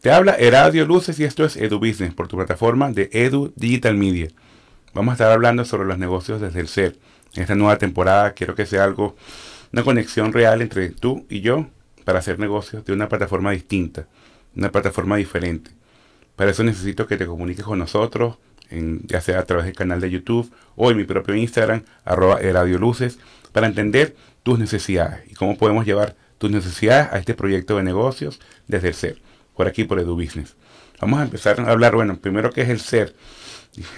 Te habla Radio Luces y esto es Edu Business por tu plataforma de Edu Digital Media. Vamos a estar hablando sobre los negocios desde el ser. En esta nueva temporada quiero que sea algo, una conexión real entre tú y yo para hacer negocios de una plataforma distinta, una plataforma diferente. Para eso necesito que te comuniques con nosotros, ya sea a través del canal de YouTube o en mi propio Instagram, arroba Heradio Luces, para entender tus necesidades y cómo podemos llevar tus necesidades a este proyecto de negocios desde el ser por aquí, por EduBusiness. Vamos a empezar a hablar, bueno, primero que es el ser.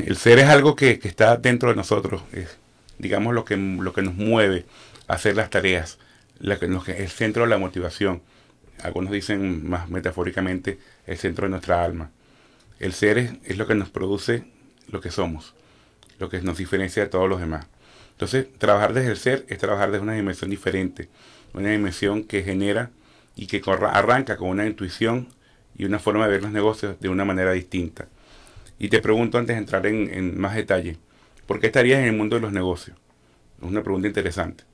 El ser es algo que, está dentro de nosotros, es, digamos lo que, lo que nos mueve a hacer las tareas, la, que, el centro de la motivación. Algunos dicen más metafóricamente el centro de nuestra alma. El ser es, es lo que nos produce lo que somos, lo que nos diferencia de todos los demás. Entonces, trabajar desde el ser es trabajar desde una dimensión diferente, una dimensión que genera y que arranca con una intuición y una forma de ver los negocios de una manera distinta. Y te pregunto antes de entrar en, más detalle, ¿por qué estarías en el mundo de los negocios? Es una pregunta interesante.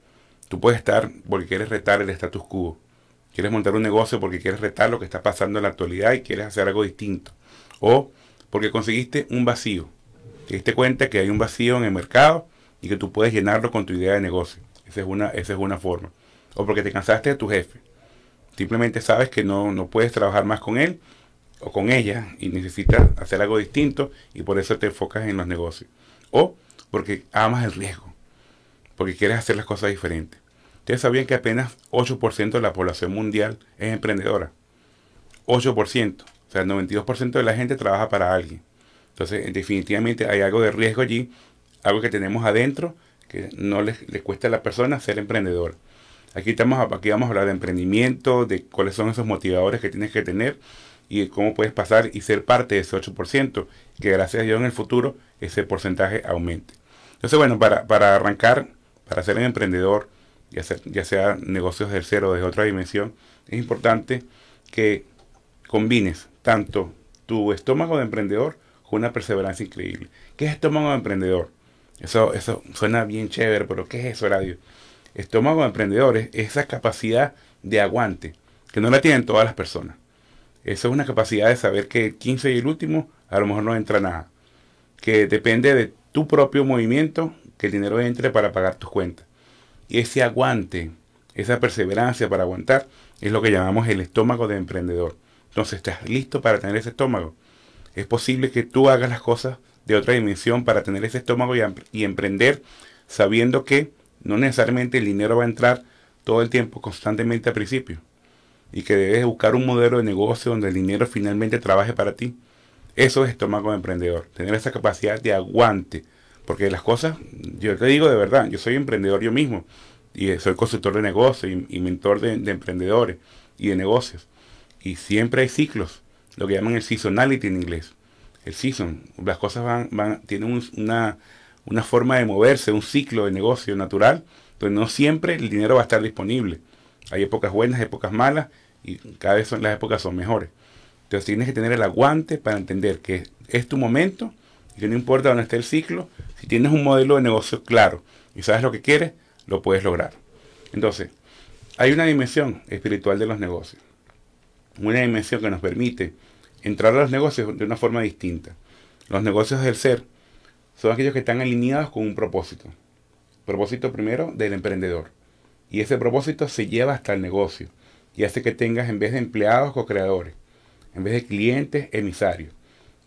Tú puedes estar porque quieres retar el status quo. Quieres montar un negocio porque quieres retar lo que está pasando en la actualidad y quieres hacer algo distinto. O porque conseguiste un vacío. Te diste cuenta que hay un vacío en el mercado y que tú puedes llenarlo con tu idea de negocio. Esa es una, esa es una forma. O porque te cansaste de tu jefe. Simplemente sabes que no, puedes trabajar más con él o con ella y necesitas hacer algo distinto y por eso te enfocas en los negocios. O porque amas el riesgo, porque quieres hacer las cosas diferentes. Ustedes sabían que apenas 8% de la población mundial es emprendedora. 8%. O sea, el 92% de la gente trabaja para alguien. Entonces, definitivamente hay algo de riesgo allí, algo que tenemos adentro, que no le cuesta a la persona ser emprendedora. Aquí, estamos, aquí vamos a hablar de emprendimiento, de cuáles son esos motivadores que tienes que tener y cómo puedes pasar y ser parte de ese 8%, que gracias a Dios en el futuro ese porcentaje aumente. Entonces, bueno, para, para arrancar, para ser un emprendedor, ya sea, negocios del cero o de otra dimensión, es importante que combines tanto tu estómago de emprendedor con una perseverancia increíble. ¿Qué es estómago de emprendedor? Eso, eso suena bien chévere, pero ¿qué es eso, radio? estómago de emprendedores, esa capacidad de aguante, que no la tienen todas las personas. Eso es una capacidad de saber que el 15 y el último a lo mejor no entra nada. Que depende de tu propio movimiento que el dinero entre para pagar tus cuentas. Y ese aguante, esa perseverancia para aguantar, es lo que llamamos el estómago de emprendedor. Entonces, ¿estás listo para tener ese estómago? Es posible que tú hagas las cosas de otra dimensión para tener ese estómago y emprender sabiendo que no necesariamente el dinero va a entrar todo el tiempo constantemente al principio y que debes buscar un modelo de negocio donde el dinero finalmente trabaje para ti. Eso es tomar como emprendedor, tener esa capacidad de aguante, porque las cosas, yo te digo de verdad, yo soy emprendedor yo mismo y soy consultor de negocios y, mentor de, de emprendedores y de negocios. Y siempre hay ciclos, lo que llaman el seasonality en inglés el season. Las cosas van, van tienen una una forma de moverse, un ciclo de negocio natural, donde no siempre el dinero va a estar disponible. Hay épocas buenas, épocas malas, y cada vez las épocas son mejores. Entonces tienes que tener el aguante para entender que es tu momento y que no importa dónde esté el ciclo, si tienes un modelo de negocio claro y sabes lo que quieres, lo puedes lograr. Entonces, hay una dimensión espiritual de los negocios, una dimensión que nos permite entrar a los negocios de una forma distinta. Los negocios del ser son aquellos que están alineados con un propósito. Propósito primero del emprendedor. Y ese propósito se lleva hasta el negocio y hace que tengas en vez de empleados co-creadores, en vez de clientes emisarios,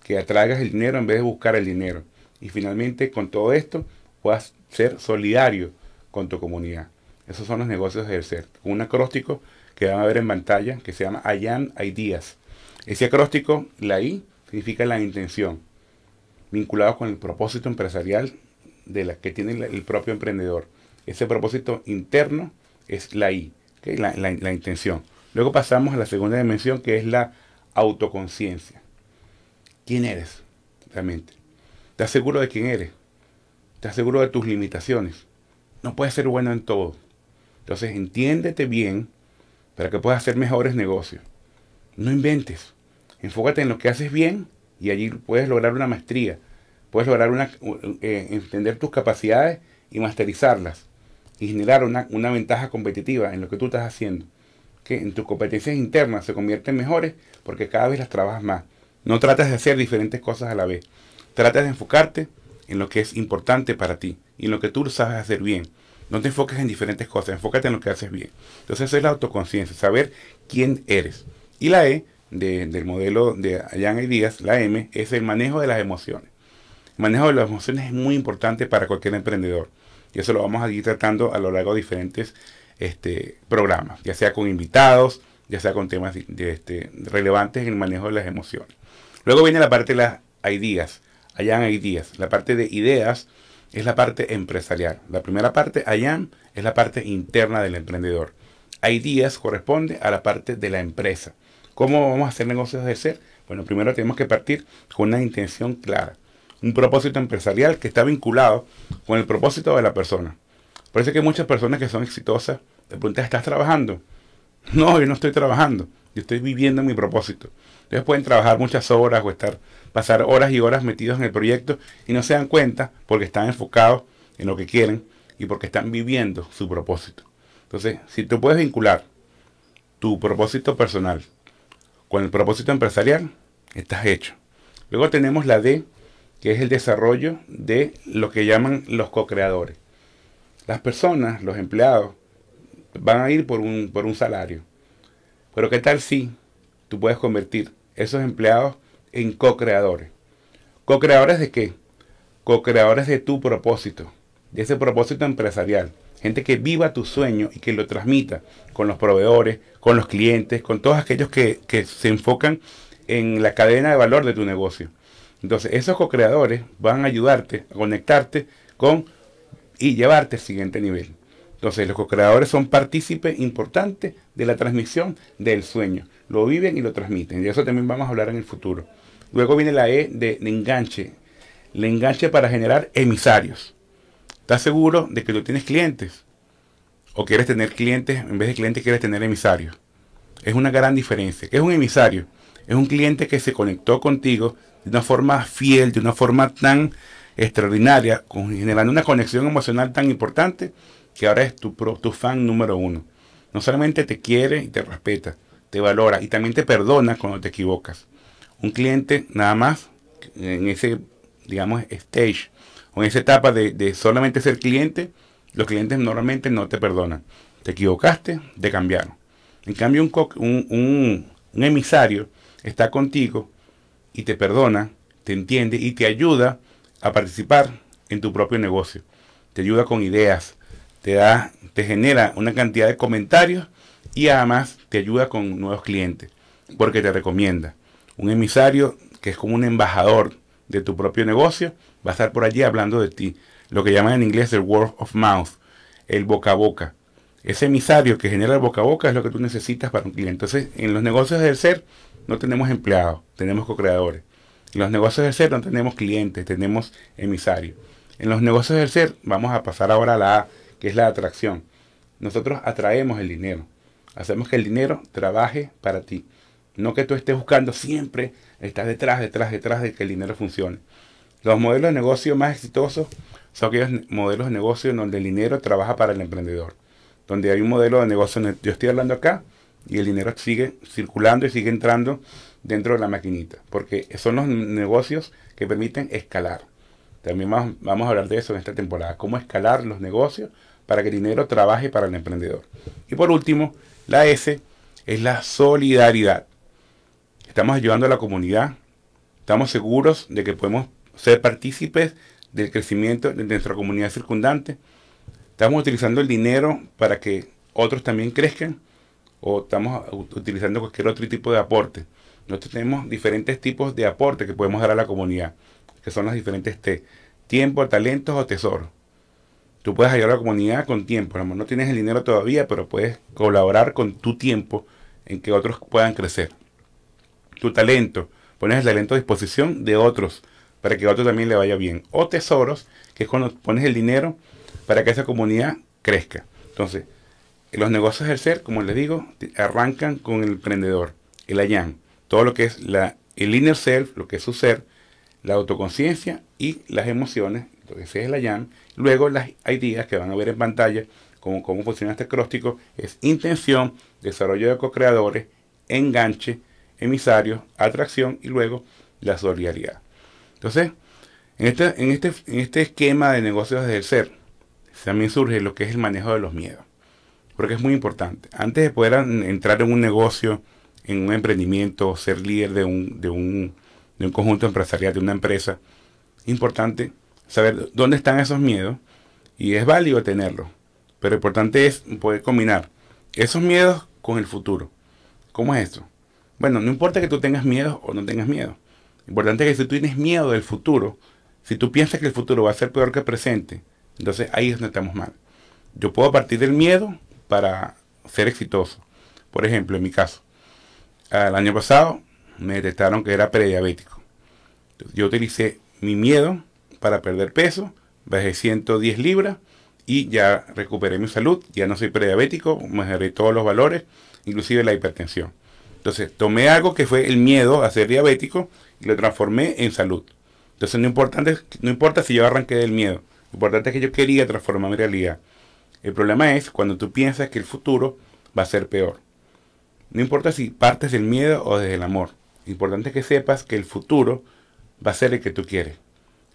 que atraigas el dinero en vez de buscar el dinero. Y finalmente con todo esto puedas ser solidario con tu comunidad. Esos son los negocios de ser. Un acróstico que van a ver en pantalla que se llama Ayan Ideas. Ese acróstico, la I, significa la intención vinculado con el propósito empresarial de la que tiene el propio emprendedor. Ese propósito interno es la I, la, la, intención. Luego pasamos a la segunda dimensión que es la autoconciencia. ¿Quién eres realmente? ¿Estás seguro de quién eres? ¿Estás seguro de tus limitaciones? No puedes ser bueno en todo. Entonces entiéndete bien para que puedas hacer mejores negocios. No inventes. Enfócate en lo que haces bien y allí puedes lograr una maestría, puedes lograr una, eh, entender tus capacidades y masterizarlas y generar una, una, ventaja competitiva en lo que tú estás haciendo, que en tus competencias internas se convierten mejores porque cada vez las trabajas más. No tratas de hacer diferentes cosas a la vez, tratas de enfocarte en lo que es importante para ti y en lo que tú sabes hacer bien. No te enfoques en diferentes cosas, enfócate en lo que haces bien. Entonces eso es la autoconciencia, saber quién eres. Y la E del modelo de Allan Ideas, la M, es el manejo de las emociones. El manejo de las emociones es muy importante para cualquier emprendedor. Y eso lo vamos a ir tratando a lo largo de diferentes este, programas, ya sea con invitados, ya sea con temas este, relevantes en el manejo de las emociones. Luego viene la parte de las ideas, Allan Ideas. La parte de ideas es la parte empresarial. La primera parte, Allan, es la parte interna del emprendedor. Ideas corresponde a la parte de la empresa. ¿Cómo vamos a hacer negocios de ser? Bueno, primero tenemos que partir con una intención clara, un propósito empresarial que está vinculado con el propósito de la persona. Por que hay muchas personas que son exitosas, de preguntan, ah, ¿estás trabajando? No, yo no estoy trabajando, yo estoy viviendo mi propósito. Entonces pueden trabajar muchas horas o estar, pasar horas y horas metidos en el proyecto y no se dan cuenta porque están enfocados en lo que quieren y porque están viviendo su propósito. Entonces, si tú puedes vincular tu propósito personal con el propósito empresarial, estás hecho. Luego tenemos la D, que es el desarrollo de lo que llaman los co-creadores. Las personas, los empleados, van a ir por un, salario. Pero ¿qué tal si tú puedes convertir esos empleados en co-creadores? ¿Co-creadores de qué? Co-creadores de tu propósito de ese propósito empresarial. Gente que viva tu sueño y que lo transmita con los proveedores, con los clientes, con todos aquellos que, se enfocan en la cadena de valor de tu negocio. Entonces, esos co-creadores van a ayudarte a conectarte con y llevarte al siguiente nivel. Entonces, los co-creadores son partícipes importantes de la transmisión del sueño. Lo viven y lo transmiten. Y eso también vamos a hablar en el futuro. Luego viene la E de, enganche. El enganche para generar emisarios. ¿Estás seguro de que tú tienes clientes? ¿O quieres tener clientes? En vez de clientes quieres tener emisarios. Es una gran diferencia. ¿Qué es un emisario? Es un cliente que se conectó contigo de una forma fiel, de una forma tan extraordinaria, generando una conexión emocional tan importante que ahora es tu, tu fan número uno. No solamente te quiere y te respeta, te valora y también te perdona cuando te equivocas. Un cliente nada más en ese, digamos, stage con en esa etapa de, solamente ser cliente, los clientes normalmente no te perdonan. Te equivocaste, te cambiaron. En cambio, un, un, emisario está contigo y te perdona, te entiende y te ayuda a participar en tu propio negocio. Te ayuda con ideas, te, da, te genera una cantidad de comentarios y además te ayuda con nuevos clientes porque te recomienda. Un emisario que es como un embajador de tu propio negocio, va a estar por allí hablando de ti. Lo que llaman en inglés el word of mouth, el boca a boca. Ese emisario que genera el boca a boca es lo que tú necesitas para un cliente. Entonces, en los negocios del ser no tenemos empleados, tenemos co-creadores. En los negocios del ser no tenemos clientes, tenemos emisarios. En los negocios del ser vamos a pasar ahora a la A, que es la atracción. Nosotros atraemos el dinero. Hacemos que el dinero trabaje para ti. No que tú estés buscando siempre, estás detrás, detrás, detrás de que el dinero funcione. Los modelos de negocio más exitosos son aquellos modelos de negocio en donde el dinero trabaja para el emprendedor. Donde hay un modelo de negocio, yo estoy hablando acá, y el dinero sigue circulando y sigue entrando dentro de la maquinita. Porque son los negocios que permiten escalar. También vamos a hablar de eso en esta temporada. Cómo escalar los negocios para que el dinero trabaje para el emprendedor. Y por último, la S es la solidaridad estamos ayudando a la comunidad, estamos seguros de que podemos ser partícipes del crecimiento de nuestra comunidad circundante, estamos utilizando el dinero para que otros también crezcan o estamos utilizando cualquier otro tipo de aporte. Nosotros tenemos diferentes tipos de aporte que podemos dar a la comunidad, que son los diferentes T, tiempo, talentos o tesoro. Tú puedes ayudar a la comunidad con tiempo, no tienes el dinero todavía, pero puedes colaborar con tu tiempo en que otros puedan crecer tu talento, pones el talento a disposición de otros para que a otro también le vaya bien. O tesoros, que es cuando pones el dinero para que esa comunidad crezca. Entonces, los negocios del ser, como les digo, arrancan con el emprendedor, el ayán, todo lo que es la, el inner self, lo que es su ser, la autoconciencia y las emociones, lo que es el ayán, luego las ideas que van a ver en pantalla, como cómo funciona este cróstico, es intención, desarrollo de co-creadores, enganche, emisarios, atracción y luego la solidaridad. Entonces, en este, en este, en este esquema de negocios desde el ser, también surge lo que es el manejo de los miedos. Porque es muy importante. Antes de poder entrar en un negocio, en un emprendimiento, ser líder de un, de conjunto empresarial, de una empresa, importante saber dónde están esos miedos y es válido tenerlos. Pero lo importante es poder combinar esos miedos con el futuro. ¿Cómo es esto? Bueno, no importa que tú tengas miedo o no tengas miedo. Lo importante es que si tú tienes miedo del futuro, si tú piensas que el futuro va a ser peor que el presente, entonces ahí es donde estamos mal. Yo puedo partir del miedo para ser exitoso. Por ejemplo, en mi caso, el año pasado me detectaron que era prediabético. Yo utilicé mi miedo para perder peso, bajé 110 libras y ya recuperé mi salud, ya no soy prediabético, mejoré todos los valores, inclusive la hipertensión. Entonces, tomé algo que fue el miedo a ser diabético y lo transformé en salud. Entonces, no, no importa si yo arranqué del miedo, lo importante es que yo quería transformar mi realidad. El problema es cuando tú piensas que el futuro va a ser peor. No importa si partes del miedo o desde el amor. Lo importante es que sepas que el futuro va a ser el que tú quieres.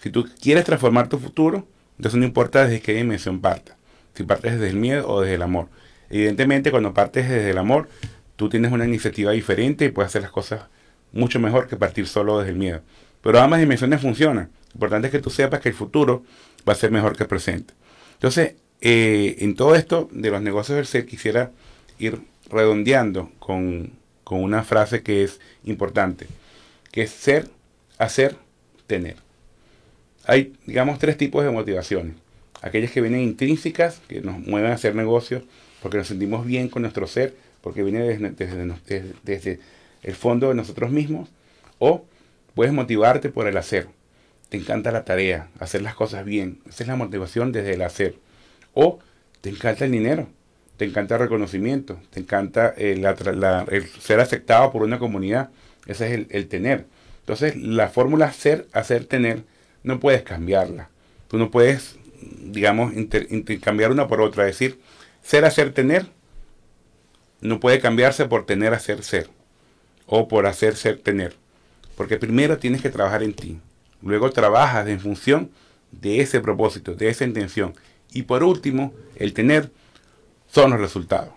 Si tú quieres transformar tu futuro, entonces no importa desde qué dimensión parta Si partes desde el miedo o desde el amor. Evidentemente, cuando partes desde el amor, tú tienes una iniciativa diferente y puedes hacer las cosas mucho mejor que partir solo desde el miedo. Pero ambas dimensiones funcionan. Lo importante es que tú sepas que el futuro va a ser mejor que el presente. Entonces, eh, en todo esto de los negocios del ser, quisiera ir redondeando con, con una frase que es importante, que es ser, hacer, tener. Hay, digamos, tres tipos de motivaciones. Aquellas que vienen intrínsecas, que nos mueven a hacer negocios, porque nos sentimos bien con nuestro ser porque viene desde, el fondo de nosotros mismos, o puedes motivarte por el hacer. Te encanta la tarea, hacer las cosas bien. Esa es la motivación desde el hacer. O te encanta el dinero, te encanta el reconocimiento, te encanta eh, el, ser aceptado por una comunidad. Ese es el, tener. Entonces, la fórmula ser, hacer, tener, no puedes cambiarla. Tú no puedes, digamos, intercambiar una por otra. decir, ser, hacer, tener no puede cambiarse por tener a ser ser o por hacer ser tener. Porque primero tienes que trabajar en ti. Luego trabajas en función de ese propósito, de esa intención. Y por último, el tener son los resultados.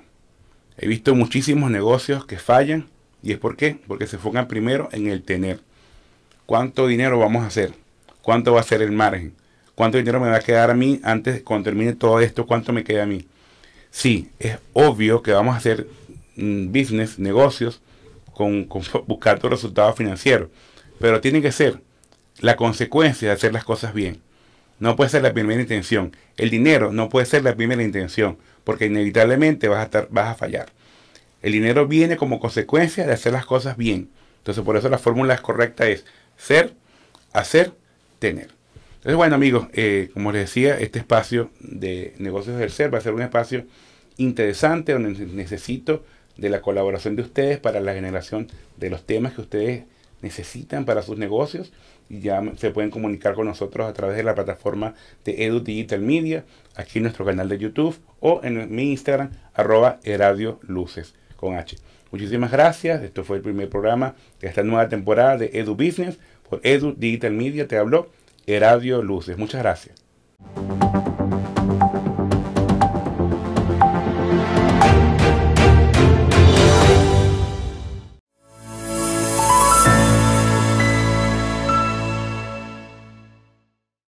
He visto muchísimos negocios que fallan. ¿Y es por qué? Porque se enfocan primero en el tener. ¿Cuánto dinero vamos a hacer? ¿Cuánto va a ser el margen? ¿Cuánto dinero me va a quedar a mí antes, cuando termine todo esto, cuánto me queda a mí? sí, es obvio que vamos a hacer mm, business, negocios, con, buscando resultados financieros. Pero tiene que ser la consecuencia de hacer las cosas bien. No puede ser la primera intención. El dinero no puede ser la primera intención, porque inevitablemente vas a, vas a fallar. El dinero viene como consecuencia de hacer las cosas bien. Entonces por eso la fórmula correcta es ser, hacer, tener. Entonces, bueno, amigos, eh, como les decía, este espacio de negocios del Ser va a ser un espacio interesante donde necesito de la colaboración de ustedes para la generación de los temas que ustedes necesitan para sus negocios y ya se pueden comunicar con nosotros a través de la plataforma de Edu Digital Media, aquí en nuestro canal de YouTube o en mi Instagram, arroba Eradio Luces con H. Muchísimas gracias, esto fue el primer programa de esta nueva temporada de Edu Business por Edu Digital Media, te habló Radio Luces. Muchas gracias.